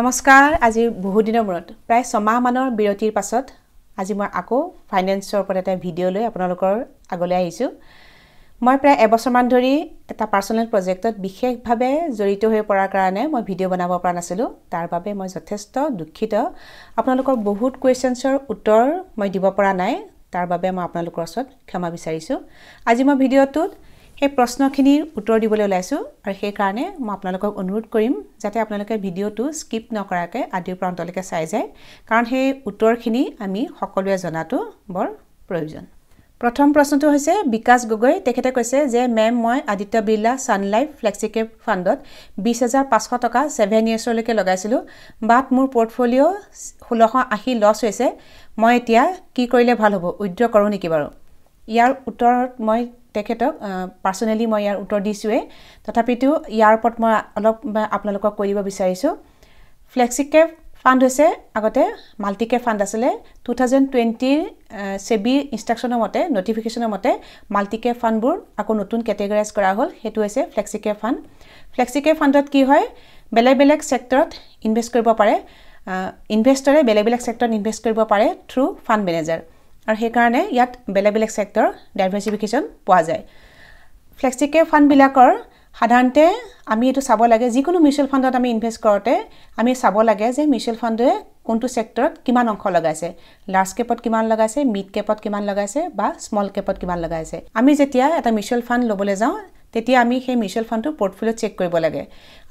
নমস্কাৰ আজি বহুদিনৰ মূৰত প্ৰায় ছমাহমানৰ বিৰতিৰ পাছত আজি মই আকৌ ফাইনেন্সৰ ওপৰত এটা ভিডিঅ' লৈ আপোনালোকৰ আগলৈ আহিছোঁ মই প্ৰায় এবছৰমান ধৰি এটা পাৰ্চনেল প্ৰজেক্টত বিশেষভাৱে জড়িত হৈ পৰাৰ কাৰণে মই ভিডিঅ' বনাব পৰা নাছিলোঁ তাৰ বাবে মই যথেষ্ট দুখিত আপোনালোকৰ বহুত কুৱেশ্যনছৰ উত্তৰ মই দিব পৰা নাই তাৰ বাবে মই আপোনালোকৰ ওচৰত ক্ষমা বিচাৰিছোঁ আজি মই ভিডিঅ'টোত সেই প্ৰশ্নখিনিৰ উত্তৰ দিবলৈ ওলাইছোঁ আৰু সেইকাৰণে মই আপোনালোকক অনুৰোধ কৰিম যাতে আপোনালোকে ভিডিঅ'টো স্কিপ নকৰাকৈ আদিৰ প্ৰান্তলৈকে চাই যায় কাৰণ সেই উত্তৰখিনি আমি সকলোৱে জনাটো বৰ প্ৰয়োজন প্ৰথম প্ৰশ্নটো হৈছে বিকাশ গগৈ তেখেতে কৈছে যে মেম মই আদিত্য বিৰলা ছানলাইফ ফ্লেক্সিকেপ ফাণ্ডত বিছ হেজাৰ পাঁচশ টকা ছেভেন ইয়েৰ্ছলৈকে লগাইছিলোঁ বাট মোৰ পৰ্টফলিঅ' ষোল্লশ আশী লছ হৈছে মই এতিয়া কি কৰিলে ভাল হ'ব উইড্ৰ কৰোঁ নেকি বাৰু ইয়াৰ উত্তৰত মই তেখেতক পাৰ্চনেলি মই ইয়াৰ উত্তৰ দিছোঁৱেই তথাপিতো ইয়াৰ ওপৰত মই অলপ আপোনালোকক কৈ দিব বিচাৰিছোঁ ফ্লেক্সিকেপ ফাণ্ড হৈছে আগতে মাল্টিকে ফাণ্ড আছিলে টু থাউজেণ্ড টুৱেণ্টিৰ ছেবিৰ ইনষ্ট্ৰাকশ্যনৰ মতে নটিফিকেশ্যনৰ মতে মাল্টিকেপ ফাণ্ডবোৰ আকৌ নতুন কেটেগৰাইজ কৰা হ'ল সেইটো হৈছে ফ্লেক্সিকেপ ফাণ্ড ফ্লেক্সিকেপ ফাণ্ডত কি হয় বেলেগ বেলেগ চেক্টৰত ইনভেষ্ট কৰিব পাৰে ইনভেষ্টৰে বেলেগ বেলেগ ছেক্টৰত ইনভেষ্ট কৰিব পাৰে থ্ৰু ফাণ্ড মেনেজাৰ আৰু সেইকাৰণে ইয়াত বেলেগ বেলেগ চেক্টৰ ডাইভাৰ্চিফিকেশ্যন পোৱা যায় ফ্লেক্সিকে ফাণ্ডবিলাকৰ সাধাৰণতে আমি এইটো চাব লাগে যিকোনো মিউচুৱেল ফাণ্ডত আমি ইনভেষ্ট কৰোঁতে আমি চাব লাগে যে মিউচুৱেল ফাণ্ডে কোনটো ছেক্টৰত কিমান অংশ লগাইছে লাৰ্জ কেপত কিমান লগাইছে মিড কেপত কিমান লগাইছে বা স্মল কেপত কিমান লগাইছে আমি যেতিয়া এটা মিউচুৱেল ফাণ্ড ল'বলৈ যাওঁ তেতিয়া আমি সেই মিউচুৱেল ফাণ্ডটো পৰ্টফলিঅ'ত চেক কৰিব লাগে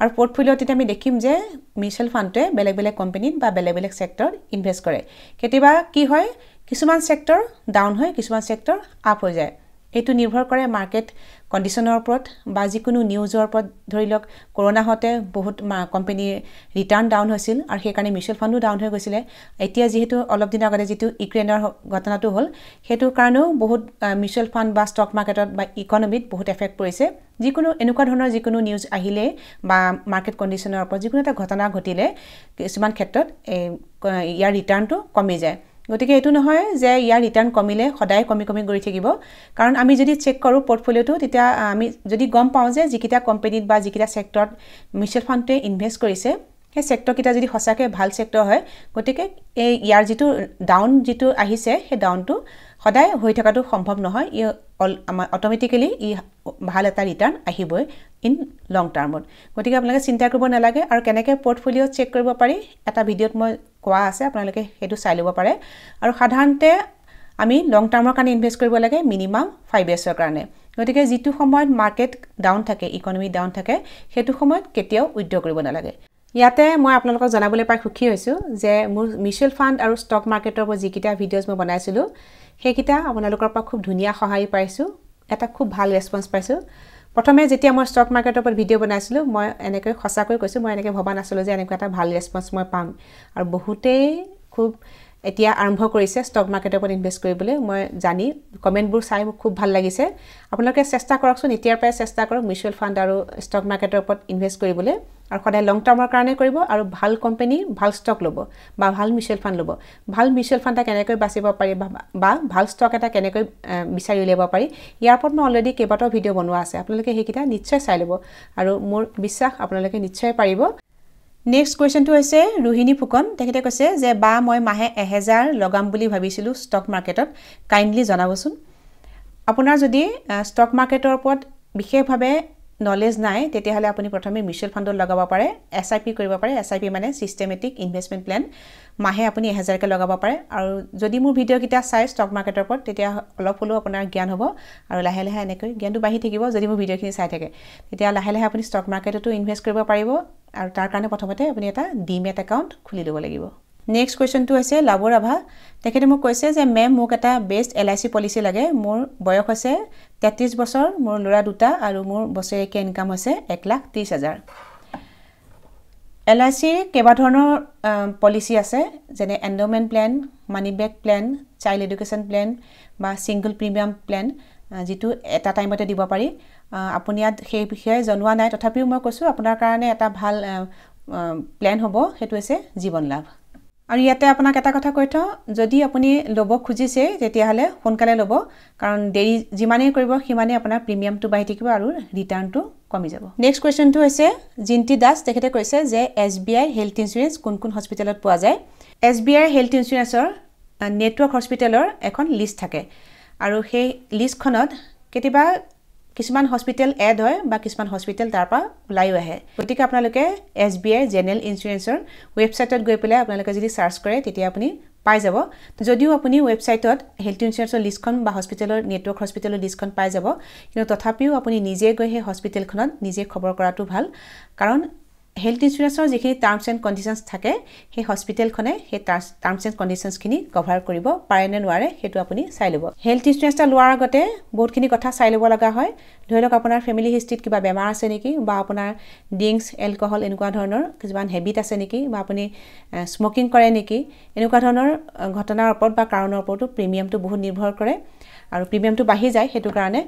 আৰু পৰ্টফলিঅ'ত তেতিয়া আমি দেখিম যে মিউচুৱেল ফাণ্ডটোৱে বেলেগ বেলেগ কোম্পেনীত বা বেলেগ বেলেগ চেক্টৰত ইনভেষ্ট কৰে কেতিয়াবা কি হয় কিছুমান চেক্টৰ ডাউন হয় কিছুমান চেক্টৰ আপ হৈ যায় এইটো নিৰ্ভৰ কৰে মাৰ্কেট কণ্ডিশ্যনৰ ওপৰত বা যিকোনো নিউজৰ ওপৰত ধৰি লওক কৰোণাহঁতে বহুত কোম্পেনীৰ ৰিটাৰ্ণ ডাউন হৈছিল আৰু সেইকাৰণে মিউচুৱেল ফাণ্ডো ডাউন হৈ গৈছিলে এতিয়া যিহেতু অলপ দিনৰ আগতে যিটো ইউক্ৰেইনৰ ঘটনাটো হ'ল সেইটো কাৰণেও বহুত মিউচুৱেল ফাণ্ড বা ষ্টক মাৰ্কেটত বা ইকনমিত বহুত এফেক্ট পৰিছে যিকোনো এনেকুৱা ধৰণৰ যিকোনো নিউজ আহিলেই বা মাৰ্কেট কণ্ডিশ্যনৰ ওপৰত যিকোনো এটা ঘটনা ঘটিলে কিছুমান ক্ষেত্ৰত এই ইয়াৰ ৰিটাৰ্ণটো কমি যায় গতিকে এইটো নহয় যে ইয়াৰ ৰিটাৰ্ণ কমিলে সদায় কমি কমি গৈ থাকিব কাৰণ আমি যদি চেক কৰোঁ পৰ্টফলিঅ'টো তেতিয়া আমি যদি গম পাওঁ যে যিকেইটা কোম্পেনীত বা যিকেইটা চেক্টৰত মিউচুৱেল ফাণ্ডটোৱে ইনভেষ্ট কৰিছে সেই ছেক্টৰকেইটা যদি সঁচাকৈ ভাল চেক্টৰ হয় গতিকে এই ইয়াৰ যিটো ডাউন যিটো আহিছে সেই ডাউনটো সদায় হৈ থকাটো সম্ভৱ নহয় ই অল আমাৰ অট'মেটিকেলি ই ভাল এটা ৰিটাৰ্ণ আহিবই ইন লং টাৰ্মত গতিকে আপোনালোকে চিন্তা কৰিব নালাগে আৰু কেনেকৈ পৰ্টফলিঅ' চেক কৰিব পাৰি এটা ভিডিঅ'ত মই কোৱা আছে আপোনালোকে সেইটো চাই ল'ব পাৰে আৰু সাধাৰণতে আমি লং টাৰ্মৰ কাৰণে ইনভেষ্ট কৰিব লাগে মিনিমাম ফাইভ ইয়াৰ্ছৰ কাৰণে গতিকে যিটো সময়ত মাৰ্কেট ডাউন থাকে ইকনমি ডাউন থাকে সেইটো সময়ত কেতিয়াও উদ্যোগ কৰিব নালাগে ইয়াতে মই আপোনালোকক জনাবলৈ পাই সুখী হৈছোঁ যে মোৰ মিউচুৱেল ফাণ্ড আৰু ষ্টক মাৰ্কেটৰ ওপৰত যিকেইটা ভিডিঅ'জ মই বনাইছিলোঁ সেইকেইটা আপোনালোকৰ পৰা খুব ধুনীয়া সঁহাৰি পাইছোঁ এটা খুব ভাল ৰেচপন্স পাইছোঁ প্ৰথমে যেতিয়া মই ষ্টক মাৰ্কেটৰ ওপৰত ভিডিঅ' বনাইছিলোঁ মই এনেকৈ সঁচাকৈ কৈছোঁ মই এনেকৈ ভবা নাছিলোঁ যে এনেকুৱা এটা ভাল ৰেচপন্স মই পাম আৰু বহুতেই খুব এতিয়া আৰম্ভ কৰিছে ষ্টক মাৰ্কেটৰ ওপৰত ইনভেষ্ট কৰিবলৈ মই জানি কমেণ্টবোৰ চাই মোক খুব ভাল লাগিছে আপোনালোকে চেষ্টা কৰকচোন এতিয়াৰ পৰাই চেষ্টা কৰক মিউচুৱেল ফাণ্ড আৰু ষ্টক মাৰ্কেটৰ ওপৰত ইনভেষ্ট কৰিবলৈ আৰু সদায় লং টাৰ্মৰ কাৰণে কৰিব আৰু ভাল কোম্পেনী ভাল ষ্টক ল'ব বা ভাল মিউচুৱেল ফাণ্ড ল'ব ভাল মিউচুৱেল ফাণ্ড এটা কেনেকৈ বাচিব পাৰি বা ভাল ষ্টক এটা কেনেকৈ বিচাৰি উলিয়াব পাৰি ইয়াৰ ওপৰত মই অলৰেডি কেইবাটাও ভিডিঅ' বনোৱা আছে আপোনালোকে সেইকেইটা নিশ্চয় চাই ল'ব আৰু মোৰ বিশ্বাস আপোনালোকে নিশ্চয় পাৰিব নেক্সট কুৱেশ্যনটো হৈছে ৰোহিণী ফুকন তেখেতে কৈছে যে বা মই মাহে এহেজাৰ লগাম বুলি ভাবিছিলোঁ ষ্টক মাৰ্কেটত কাইণ্ডলি জনাবচোন আপোনাৰ যদি ষ্টক মাৰ্কেটৰ ওপৰত বিশেষভাৱে নলেজ নাই তেতিয়াহ'লে আপুনি প্ৰথমে মিউচুৱেল ফাণ্ডত লগাব পাৰে এছ আই পি কৰিব পাৰে এছ আই পি মানে ছিষ্টেমেটিক ইনভেষ্টমেণ্ট প্লেন মাহে আপুনি এহেজাৰকৈ লগাব পাৰে আৰু যদি মোৰ ভিডিঅ'কেইটা চাই ষ্টক মাৰ্কেটৰ ওপৰত তেতিয়া অলপ হ'লেও আপোনাৰ জ্ঞান হ'ব আৰু লাহে লাহে এনেকৈ জ্ঞানটো বাঢ়ি থাকিব যদি মোৰ ভিডিঅ'খিনি চাই থাকে তেতিয়া লাহে লাহে আপুনি ষ্টক মাৰ্কেটতো ইনভেষ্ট কৰিব পাৰিব আৰু তাৰ কাৰণে প্ৰথমতে আপুনি এটা ডিমেট একাউণ্ট খুলি ল'ব লাগিব নেক্সট কুৱেশ্যনটো হৈছে লাভ ৰাভা তেখেতে মোক কৈছে যে মেম মোক এটা best L I C policy লাগে মোৰ বয়স হৈছে তেত্ৰিছ বছৰ মোৰ ল'ৰা দুটা আৰু মোৰ বছৰেকীয়া ইনকাম হৈছে এক লাখ ত্ৰিছ হাজাৰ এল আই চিৰ কেইবাধৰণৰ পলিচি আছে যেনে endowment plan money back plan child education plan বা ছিংগল প্ৰিমিয়াম প্লেন যিটো এটা টাইমতে দিব পাৰি আপুনি ইয়াত সেই বিষয়ে জনোৱা নাই তথাপিও মই কৈছোঁ আপোনাৰ কাৰণে এটা ভাল প্লেন হ'ব সেইটো হৈছে জীৱন লাভ আৰু ইয়াতে আপোনাক এটা কথা কৈ থওঁ যদি আপুনি ল'ব খুজিছে তেতিয়াহ'লে সোনকালে ল'ব কাৰণ দেৰি যিমানেই কৰিব সিমানেই আপোনাৰ প্ৰিমিয়ামটো বাঢ়ি থাকিব আৰু ৰিটাৰ্ণটো কমি যাব নেক্সট কুৱেশ্যনটো হৈছে জিন্তী দাস তেখেতে কৈছে যে S B I health insurance কোন কোন হস্পিটেলত পোৱা যায় এছ বি আইৰ হেল্থ ইঞ্চুৰেঞ্চৰ নেটৱৰ্ক হস্পিটেলৰ এখন লিষ্ট থাকে আৰু সেই লিষ্টখনত কেতিয়াবা কিছুমান হস্পিটেল এড হয় বা কিছুমান হস্পিটেল তাৰপৰা ওলাইও আহে গতিকে আপোনালোকে এছ বি আই জেনেৰেল ইঞ্চুৰেঞ্চৰ ৱেবছাইটত গৈ পেলাই আপোনালোকে যদি চাৰ্চ কৰে তেতিয়া আপুনি পাই যাব যদিও আপুনি ৱেবছাইটত হেল্থ ইঞ্চুৰেঞ্চৰ লিষ্টখন বা হস্পিটেলৰ নেটৱৰ্ক হস্পিটেলৰ লিষ্টখন পাই যাব কিন্তু তথাপিও আপুনি নিজে গৈ সেই হস্পিটেলখনত নিজে খবৰ কৰাটো ভাল কাৰণ হেল্থ ইঞ্চুৰেঞ্চৰ যিখিনি টাৰ্মছ এণ্ড কণ্ডিশ্যনছ থাকে সেই হস্পিটেলখনে সেই টাৰ্ছ টাৰ্মছ এণ্ড কণ্ডিশ্যনছখিনি কভাৰ কৰিব পাৰে নে নোৱাৰে সেইটো আপুনি চাই ল'ব হেল্থ ইঞ্চুৰেঞ্চ এটা লোৱাৰ আগতে বহুতখিনি কথা চাই ল'ব লগা হয় ধৰি লওক আপোনাৰ ফেমিলি হিষ্ট্ৰিত কিবা বেমাৰ আছে নেকি বা আপোনাৰ ড্ৰিংকছ এলকহল এনেকুৱা ধৰণৰ কিছুমান হেবিট আছে নেকি বা আপুনি স্মকিং কৰে নেকি এনেকুৱা ধৰণৰ ঘটনাৰ ওপৰত বা কাৰণৰ ওপৰতো প্ৰিমিয়ামটো বহুত নিৰ্ভৰ কৰে আৰু প্ৰিমিয়ামটো বাঢ়ি যায় সেইটো কাৰণে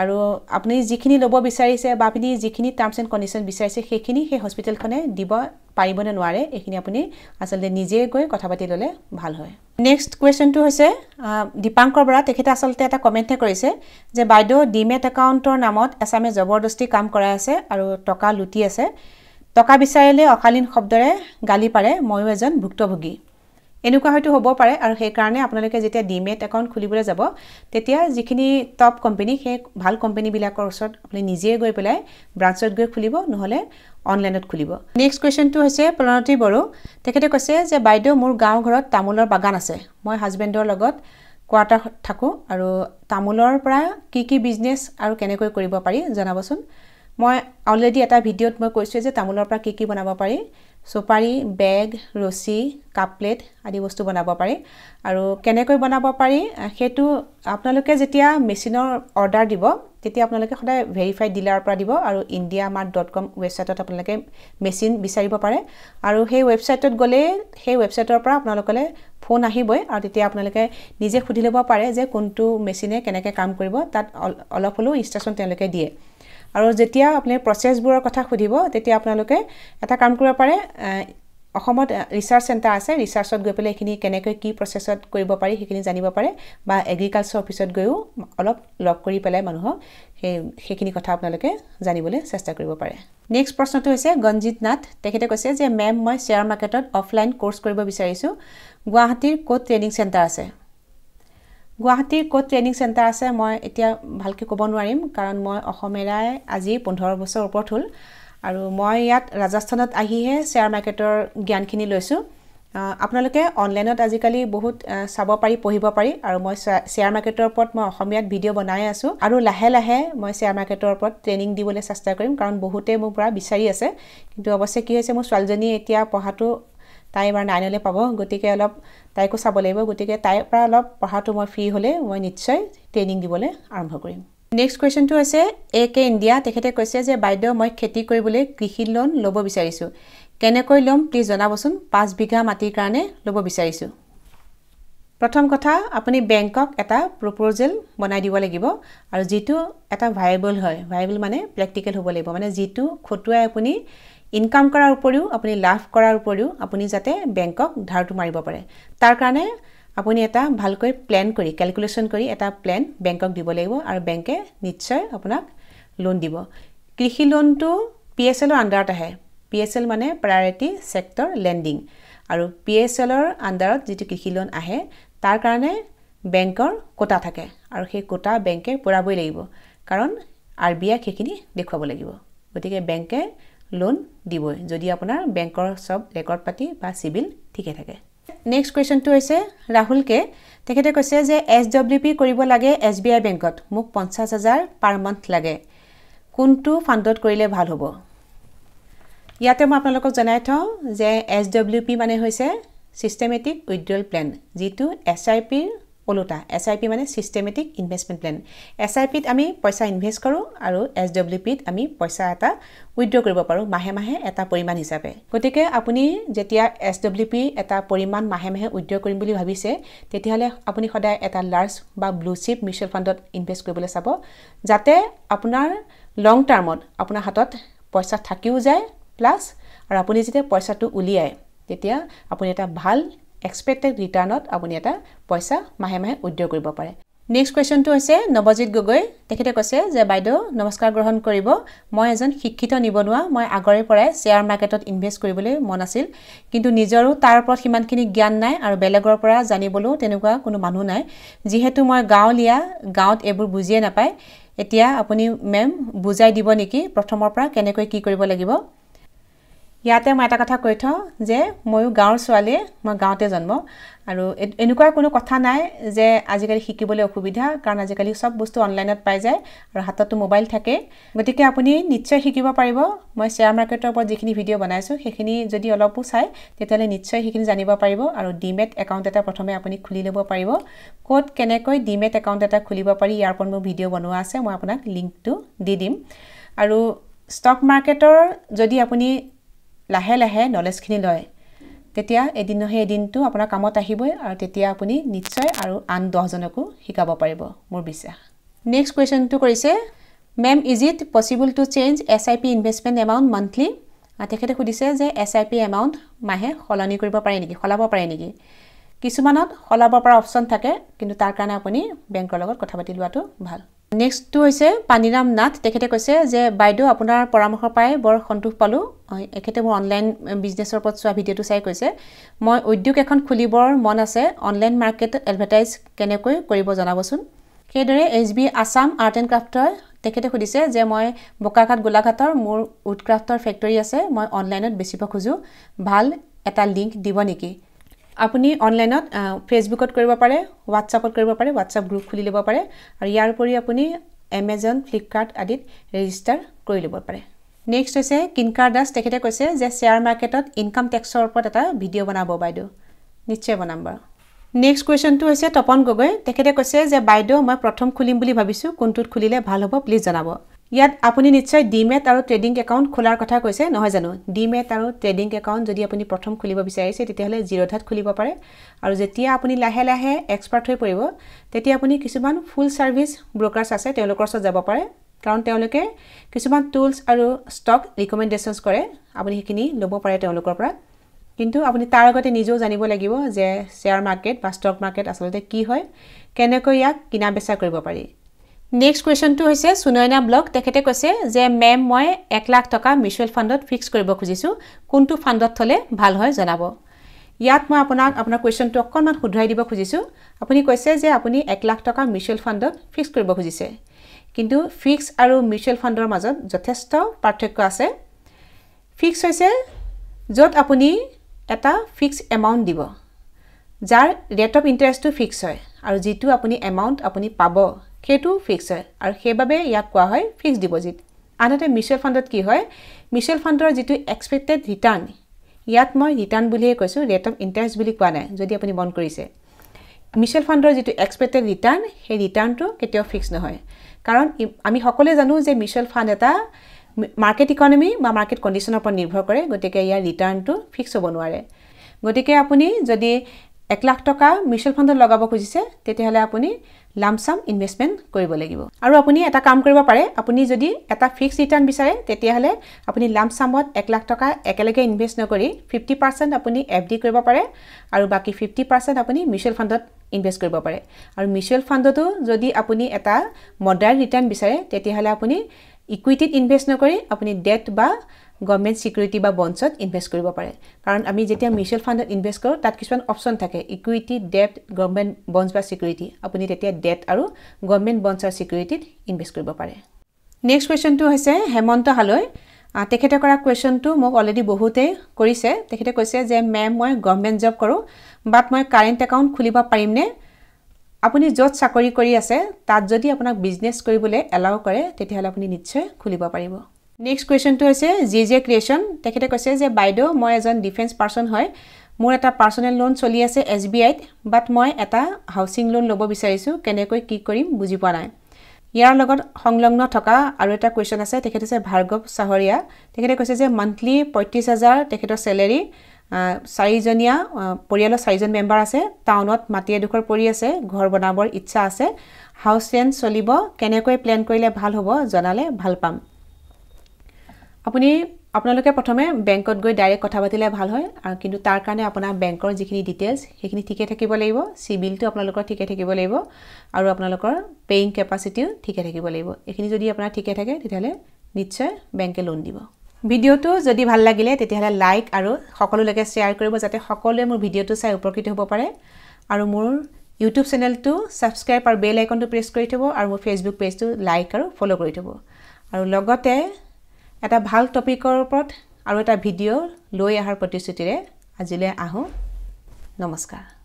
আৰু আপুনি যিখিনি ল'ব বিচাৰিছে বা আপুনি যিখিনি টাৰ্মছ এণ্ড কণ্ডিশ্যন বিচাৰিছে সেইখিনি সেই হস্পিটেলখনে দিব পাৰিবনে নোৱাৰে এইখিনি আপুনি আচলতে নিজে গৈ কথা পাতি ল'লে ভাল হয় নেক্সট কুৱেশ্যনটো হৈছে দীপাংকৰ বৰা তেখেতে আচলতে এটা কমেণ্টহে কৰিছে যে বাইদেউ ডিমেট একাউণ্টৰ নামত এচামে জবৰদস্তি কাম কৰাই আছে আৰু টকা লুটি আছে টকা বিচাৰিলে অশালীন শব্দৰে গালি পাৰে ময়ো এজন ভুক্তভোগী এনেকুৱা হয়তো হ'ব পাৰে আৰু সেইকাৰণে আপোনালোকে যেতিয়া ডিমেট একাউণ্ট খুলিবলৈ যাব তেতিয়া যিখিনি টপ কোম্পেনী সেই ভাল কোম্পেনীবিলাকৰ ওচৰত আপুনি নিজেই গৈ পেলাই ব্ৰাঞ্চত গৈ খুলিব নহ'লে অনলাইনত খুলিব নেক্সট কুৱেশ্যনটো হৈছে প্ৰণতী বড়ো তেখেতে কৈছে যে বাইদেউ মোৰ গাঁও ঘৰত তামোলৰ বাগান আছে মই হাজবেণ্ডৰ লগত কোৱাৰ্টাৰ থাকোঁ আৰু তামোলৰ পৰা কি কি বিজনেছ আৰু কেনেকৈ কৰিব পাৰি জনাবচোন মই অলৰেডি এটা ভিডিঅ'ত মই কৈছোঁৱেই যে তামোলৰ পৰা কি কি বনাব পাৰি চুপাৰী বেগ ৰচি কাপ প্লেট আদি বস্তু বনাব পাৰি আৰু কেনেকৈ বনাব পাৰি সেইটো আপোনালোকে যেতিয়া মেচিনৰ অৰ্ডাৰ দিব তেতিয়া আপোনালোকে সদায় ভেৰিফাইড ডিলাৰৰ পৰা দিব আৰু ইণ্ডিয়া মাৰ্ট ডট কম ৱেবছাইটত আপোনালোকে মেচিন বিচাৰিব পাৰে আৰু সেই ৱেবছাইটত গ'লেই সেই ৱেবছাইটৰ পৰা আপোনালোকলৈ ফোন আহিবই আৰু তেতিয়া আপোনালোকে নিজে সুধি ল'ব পাৰে যে কোনটো মেচিনে কেনেকৈ কাম কৰিব তাত অলপ হ'লেও ইনষ্ট্ৰাকশ্যন তেওঁলোকে দিয়ে আৰু যেতিয়া আপুনি প্ৰচেছবোৰৰ কথা সুধিব তেতিয়া আপোনালোকে এটা কাম কৰিব পাৰে অসমত ৰিচাৰ্চ চেণ্টাৰ আছে ৰিচাৰ্চত গৈ পেলাই এইখিনি কেনেকৈ কি প্ৰচেছত কৰিব পাৰি সেইখিনি জানিব পাৰে বা এগ্ৰিকালচাৰ অফিচত গৈও অলপ লগ কৰি পেলাই মানুহক সেই সেইখিনি কথা আপোনালোকে জানিবলৈ চেষ্টা কৰিব পাৰে নেক্সট প্ৰশ্নটো হৈছে গঞ্জিত নাথ তেখেতে কৈছে যে মেম মই শ্বেয়াৰ মাৰ্কেটত অফলাইন ক'ৰ্চ কৰিব বিচাৰিছোঁ গুৱাহাটীৰ ক'ত ট্ৰেইনিং চেণ্টাৰ আছে গুৱাহাটীৰ ক'ত ট্ৰেইনিং চেণ্টাৰ আছে মই এতিয়া ভালকৈ ক'ব নোৱাৰিম কাৰণ মই অসমেৰাই আজি পোন্ধৰ বছৰ ওপৰত হ'ল আৰু মই ইয়াত ৰাজস্থানত আহিহে শ্বেয়াৰ মাৰ্কেটৰ জ্ঞানখিনি লৈছোঁ আপোনালোকে অনলাইনত আজিকালি বহুত চাব পাৰি পঢ়িব পাৰি আৰু মই শ্বেয়াৰ মাৰ্কেটৰ ওপৰত মই অসমীয়াত ভিডিঅ' বনাই আছোঁ আৰু লাহে লাহে মই শ্বেয়াৰ মাৰ্কেটৰ ওপৰত ট্ৰেইনিং দিবলৈ চেষ্টা কৰিম কাৰণ বহুতেই মোৰ পৰা বিচাৰি আছে কিন্তু অৱশ্যে কি হৈছে মোৰ ছোৱালীজনী এতিয়া পঢ়াটো তাই এবাৰ নাইনলৈ পাব গতিকে অলপ তাইকো চাব লাগিব গতিকে তাইৰ পৰা অলপ পঢ়াটো মই ফ্ৰী হ'লে মই নিশ্চয় ট্ৰেইনিং দিবলৈ আৰম্ভ কৰিম নেক্সট কুৱেশ্যনটো হৈছে এ কে ইণ্ডিয়া তেখেতে কৈছে যে বাইদেউ মই খেতি কৰিবলৈ কৃষি লোন ল'ব বিচাৰিছোঁ কেনেকৈ ল'ম প্লিজ জনাবচোন পাঁচ বিঘা মাটিৰ কাৰণে ল'ব বিচাৰিছোঁ প্ৰথম কথা আপুনি বেংকক এটা প্ৰপ'জেল বনাই দিব লাগিব আৰু যিটো এটা ভায়েবল হয় ভায়েবল মানে প্ৰেক্টিকেল হ'ব লাগিব মানে যিটো খটুৱাই আপুনি ইনকাম কৰাৰ উপৰিও আপুনি লাভ কৰাৰ উপৰিও আপুনি যাতে বেংকক ধাৰটো মাৰিব পাৰে তাৰ কাৰণে আপুনি এটা ভালকৈ প্লেন কৰি কেলকুলেশ্যন কৰি এটা প্লেন বেংকক দিব লাগিব আৰু বেংকে নিশ্চয় আপোনাক লোন দিব কৃষি লোনটো পি এছ এলৰ আণ্ডাৰত আহে পি এছ এল মানে প্ৰায়ৰিটি চেক্টৰ লেণ্ডিং আৰু পি এছ এলৰ আণ্ডাৰত যিটো কৃষি লোন আহে তাৰ কাৰণে বেংকৰ কোটা থাকে আৰু সেই কোটা বেংকে পূৰাবই লাগিব কাৰণ আৰ বি আইক সেইখিনি দেখুৱাব লাগিব গতিকে বেংকে লোন দিবই যদি আপোনাৰ বেংকৰ চব ৰেকৰ্ড পাতি বা চিবিল ঠিকে থাকে নেক্সট কুৱেশ্যনটো হৈছে ৰাহুলকে তেখেতে কৈছে যে এছ ডব্লিউ পি কৰিব লাগে এছ বি আই বেংকত মোক পঞ্চাছ হাজাৰ পাৰ মান্থ লাগে কোনটো ফাণ্ডত কৰিলে ভাল হ'ব ইয়াতে মই আপোনালোকক জনাই থওঁ যে এছ ডব্লিউ পি মানে হৈছে ছিষ্টেমেটিক উইড্ৰল প্লেন যিটো এছ আই পিৰ ওলোটা এছ আই পি মানে systematic investment plan S I পিত আমি পইচা ইনভেষ্ট কৰোঁ আৰু এছ ডব্লিউ পিত আমি পইচা এটা উইড্ৰ কৰিব পাৰোঁ মাহে মাহে এটা পৰিমাণ হিচাপে গতিকে আপুনি যেতিয়া এছ ডব্লিউ পি এটা পৰিমাণ মাহে মাহে উইড্ৰ কৰিম বুলি ভাবিছে তেতিয়াহ'লে আপুনি সদায় এটা লাৰ্জ বা ব্লু চিপ মিউচুৱেল ফাণ্ডত ইনভেষ্ট কৰিবলৈ চাব যাতে আপোনাৰ লং টাৰ্মত আপোনাৰ হাতত পইচা থাকিও যায় প্লাছ আৰু আপুনি যেতিয়া পইচাটো উলিয়ায় তেতিয়া আপুনি এটা ভাল এক্সপেক্টেড ৰিটাৰ্ণত আপুনি এটা পইচা মাহে মাহে উদ্যোগ কৰিব পাৰে নেক্সট কুৱেশ্যনটো হৈছে নৱজিত গগৈ তেখেতে কৈছে যে বাইদেউ নমস্কাৰ গ্ৰহণ কৰিব মই এজন শিক্ষিত নিবনুৱা মই আগৰে পৰাই শ্বেয়াৰ মাৰ্কেটত ইনভেষ্ট কৰিবলৈ মন আছিল কিন্তু নিজৰো তাৰ ওপৰত সিমানখিনি জ্ঞান নাই আৰু বেলেগৰ পৰা জানিবলৈও তেনেকুৱা কোনো মানুহ নাই যিহেতু মই গাঁৱলীয়া গাঁৱত এইবোৰ বুজিয়ে নাপায় এতিয়া আপুনি মেম বুজাই দিব নেকি প্ৰথমৰ পৰা কেনেকৈ কি কৰিব লাগিব ইয়াতে মই এটা কথা কৈ থওঁ যে ময়ো গাঁৱৰ ছোৱালীয়ে মই গাঁৱতে জন্ম আৰু এনেকুৱা কোনো কথা নাই যে আজিকালি শিকিবলৈ অসুবিধা কাৰণ আজিকালি চব বস্তু অনলাইনত পাই যায় আৰু হাততো মোবাইল থাকে গতিকে আপুনি নিশ্চয় শিকিব পাৰিব মই শ্বেয়াৰ মাৰ্কেটৰ ওপৰত যিখিনি ভিডিঅ' বনাইছোঁ সেইখিনি যদি অলপো চাই তেতিয়াহ'লে নিশ্চয় সেইখিনি জানিব পাৰিব আৰু ডিমেট একাউণ্ট এটা প্ৰথমে আপুনি খুলি ল'ব পাৰিব ক'ত কেনেকৈ ডিমেট একাউণ্ট এটা খুলিব পাৰি ইয়াৰ ওপৰত মোৰ ভিডিঅ' বনোৱা আছে মই আপোনাক লিংকটো দি দিম আৰু ষ্টক মাৰ্কেটৰ যদি আপুনি লাহে লাহে নলেজখিনি লয় তেতিয়া এদিন নহয় এদিনটো আপোনাৰ কামত আহিবই আৰু তেতিয়া আপুনি নিশ্চয় আৰু আন দহজনকো শিকাব পাৰিব মোৰ বিশ্বাস নেক্সট কুৱেশ্যনটো কৰিছে ma'am is it possible to change S I P investment amount monthly তেখেতে সুধিছে যে এছ আই পি এমাউণ্ট মাহে সলনি কৰিব পাৰে নেকি সলাব পাৰে নেকি কিছুমানত সলাব পৰা অপশ্যন থাকে কিন্তু তাৰ কাৰণে আপুনি বেংকৰ লগত কথা পাতি লোৱাটো ভাল নেক্সটটো হৈছে পানীৰাম নাথ তেখেতে কৈছে যে বাইদেউ আপোনাৰ পৰামৰ্শ পাই বৰ সন্তোষ পালোঁ এখেতে মোৰ অনলাইন বিজনেছৰ ওপৰত চোৱা ভিডিঅ'টো চাই কৈছে মই উদ্যোগ এখন খুলিবৰ মন আছে অনলাইন মাৰ্কেট এডভাৰটাইজ কেনেকৈ কৰিব জনাবচোন সেইদৰে S B Assam art and ক্ৰাফ্টৰ তেখেতে সুধিছে যে মই বোকাঘাট গোলাঘাটৰ মোৰ উড ক্ৰাফ্টৰ ফেক্টৰী আছে মই অনলাইনত বেচিব খোজোঁ ভাল এটা লিংক দিব নেকি আপুনি অনলাইনত ফেচবুকত কৰিব পাৰে হোৱাটছআপত কৰিব পাৰে হোৱাটছআপ গ্ৰুপ খুলি ল'ব পাৰে আৰু ইয়াৰ উপৰি আপুনি এমেজন ফ্লিপকাৰ্ট আদিত ৰেজিষ্টাৰ কৰি ল'ব পাৰে নেক্সট হৈছে কিনকাৰ দাস তেখেতে কৈছে যে শ্বেয়াৰ মাৰ্কেটত ইনকাম টেক্সৰ ওপৰত এটা ভিডিঅ' বনাব বাইদেউ নিশ্চয় বনাম বাৰু নেক্সট কুৱেশ্যনটো হৈছে তপন গগৈ তেখেতে কৈছে যে বাইদেউ মই প্ৰথম খুলিম বুলি ভাবিছোঁ কোনটোত খুলিলে ভাল হ'ব প্লিজ জনাব ইয়াত আপুনি নিশ্চয় ডিমেট আৰু ট্ৰেডিং একাউণ্ট খোলাৰ কথা কৈছে নহয় জানো ডিমেট আৰু ট্ৰেডিং একাউণ্ট যদি আপুনি প্ৰথম খুলিব বিচাৰিছে তেতিয়াহ'লে জিৰ'ধাত খুলিব পাৰে আৰু যেতিয়া আপুনি লাহে লাহে এক্সপাৰ্ট হৈ পৰিব তেতিয়া আপুনি কিছুমান ফুল ছাৰ্ভিচ ব্ৰ'কাৰছ আছে তেওঁলোকৰ ওচৰত যাব পাৰে কাৰণ তেওঁলোকে কিছুমান টুলছ আৰু ষ্টক ৰিকমেণ্ডেশ্যনছ কৰে আপুনি সেইখিনি ল'ব পাৰে তেওঁলোকৰ পৰা কিন্তু আপুনি তাৰ আগতে নিজেও জানিব লাগিব যে শ্বেয়াৰ মাৰ্কেট বা ষ্টক মাৰ্কেট আচলতে কি হয় কেনেকৈ ইয়াক কিনা বেচা কৰিব পাৰি নেক্সট কুৱেশ্যনটো হৈছে সুনয়না ব্লক তেখেতে কৈছে যে মেম মই এক লাখ টকা মিউচুৱেল ফাণ্ডত ফিক্স কৰিব খুজিছোঁ কোনটো ফাণ্ডত থ'লে ভাল হয় জনাব ইয়াত মই আপোনাক আপোনাৰ কুৱেশ্যনটো অকণমান শুধৰাই দিব খুজিছোঁ আপুনি কৈছে যে আপুনি এক লাখ টকা মিউচুৱেল ফাণ্ডত ফিক্স কৰিব খুজিছে কিন্তু ফিক্স আৰু মিউচুৱেল ফাণ্ডৰ মাজত যথেষ্ট পাৰ্থক্য আছে ফিক্স হৈছে য'ত আপুনি এটা ফিক্স এমাউণ্ট দিব যাৰ ৰেট অফ ইণ্টাৰেষ্টটো ফিক্স হয় আৰু যিটো আপুনি এমাউণ্ট আপুনি পাব সেইটো ফিক্স হয় আৰু সেইবাবে ইয়াক কোৱা হয় ফিক্স ডিপ'জিট আনহাতে মিউচুৱেল ফাণ্ডত কি হয় মিউচুৱেল ফাণ্ডৰ যিটো এক্সপেক্টেড ৰিটাৰ্ণ ইয়াত মই ৰিটাৰ্ণ বুলিয়ে কৈছোঁ ৰেট অফ ইণ্টাৰেষ্ট বুলি কোৱা নাই যদি আপুনি মন কৰিছে মিউচুৱেল ফাণ্ডৰ যিটো এক্সপেক্টেড ৰিটাৰ্ণ সেই ৰিটাৰ্ণটো কেতিয়াও ফিক্স নহয় কাৰণ আমি সকলোৱে জানো যে মিউচুৱেল ফাণ্ড এটা মাৰ্কেট ইকনমি বা মাৰ্কেট কণ্ডিশ্যনৰ ওপৰত নিৰ্ভৰ কৰে গতিকে ইয়াৰ ৰিটাৰ্ণটো ফিক্স হ'ব নোৱাৰে গতিকে আপুনি যদি এক লাখ টকা মিউচুৱেল ফাণ্ডত লগাব খুজিছে তেতিয়াহ'লে আপুনি লামচাম ইনভেষ্টমেণ্ট কৰিব লাগিব আৰু আপুনি এটা কাম কৰিব পাৰে আপুনি যদি এটা ফিক্স ৰিটাৰ্ণ বিচাৰে তেতিয়াহ'লে আপুনি লামচামত এক লাখ টকা একেলগে ইনভেষ্ট নকৰি ফিফটি পাৰ্চেণ্ট আপুনি এফ ডি কৰিব পাৰে আৰু বাকী ফিফটি পাৰ্চেণ্ট আপুনি মিউচুৱেল ফাণ্ডত ইনভেষ্ট কৰিব পাৰে আৰু মিউচুৱেল ফাণ্ডতো যদি আপুনি এটা মডাৰেট ৰিটাৰ্ণ বিচাৰে তেতিয়াহ'লে আপুনি ইকুইটিত ইনভেষ্ট নকৰি আপুনি ডেট বা গভমেণ্ট ছিকিউৰিটি বা বনছত ইনভেষ্ট কৰিব পাৰে কাৰণ আমি যেতিয়া মিউচুৱেল ফাণ্ডত ইনভেষ্ট কৰোঁ তাত কিছুমান অপশ্যন থাকে ইকুইটি ডেট গভমেণ্ট বণ্ডছ বা ছিকিউৰিটি আপুনি তেতিয়া ডেট আৰু গভমেণ্ট বণ্ডছ আৰু ছিকিউৰিটিত ইনভেষ্ট কৰিব পাৰে নেক্সট কুৱেশ্যনটো হৈছে হেমন্ত হালৈ তেখেতে কৰা কুৱেশ্যনটো মোক অলৰেডি বহুতেই কৰিছে তেখেতে কৈছে যে মেম মই গভমেণ্ট জব কৰোঁ বাট মই কাৰেণ্ট একাউণ্ট খুলিব পাৰিমনে আপুনি য'ত চাকৰি কৰি আছে তাত যদি আপোনাক বিজনেছ কৰিবলৈ এলাউ কৰে তেতিয়াহ'লে আপুনি নিশ্চয় খুলিব পাৰিব নেক্সট কুৱেশ্যনটো হৈছে জে জে ক্ৰিয়েশ্যন তেখেতে কৈছে যে বাইদেউ মই এজন ডিফেন্স পাৰ্চন হয় মোৰ এটা পাৰ্চনেল লোন চলি আছে এছ বি আইত বাট মই এটা হাউচিং লোন ল'ব বিচাৰিছোঁ কেনেকৈ কি কৰিম বুজি পোৱা নাই ইয়াৰ লগত সংলগ্ন থকা আৰু এটা কুৱেশ্যন আছে তেখেত হৈছে ভাৰ্গৱ চাহৰীয়া তেখেতে কৈছে যে মান্থলি পঁয়ত্ৰিছ হাজাৰ তেখেতৰ চেলেৰি চাৰিজনীয়া পৰিয়ালৰ চাৰিজন মেম্বাৰ আছে টাউনত মাটি এডোখৰ পৰি আছে ঘৰ বনাবৰ ইচ্ছা আছে হাউচ ৰেণ্ট চলিব কেনেকৈ প্লেন কৰিলে ভাল হ'ব জনালে ভাল পাম আপুনি আপোনালোকে প্ৰথমে বেংকত গৈ ডাইৰেক্ট কথা পাতিলে ভাল হয় আৰু কিন্তু তাৰ কাৰণে আপোনাৰ বেংকৰ যিখিনি ডিটেইলছ সেইখিনি ঠিকে থাকিব লাগিব চিবিলটো আপোনালোকৰ ঠিকে থাকিব লাগিব আৰু আপোনালোকৰ পে'ইং কেপাচিটিও ঠিকে থাকিব লাগিব এইখিনি যদি আপোনাৰ ঠিকে থাকে তেতিয়াহ'লে নিশ্চয় বেংকে লোন দিব ভিডিঅ'টো যদি ভাল লাগিলে তেতিয়াহ'লে লাইক আৰু সকলোলৈকে শ্বেয়াৰ কৰিব যাতে সকলোৱে মোৰ ভিডিঅ'টো চাই উপকৃত হ'ব পাৰে আৰু মোৰ ইউটিউব চেনেলটো ছাবস্ক্ৰাইব আৰু বেল আইকনটো প্ৰেছ কৰি থ'ব আৰু মোৰ ফেচবুক পেজটো লাইক আৰু ফ'ল' কৰি থ'ব আৰু লগতে এটা ভাল টপিকৰ ওপৰত আৰু এটা ভিডিঅ' লৈ অহাৰ প্ৰতিশ্ৰুতিৰে আজিলৈ আহোঁ নমস্কাৰ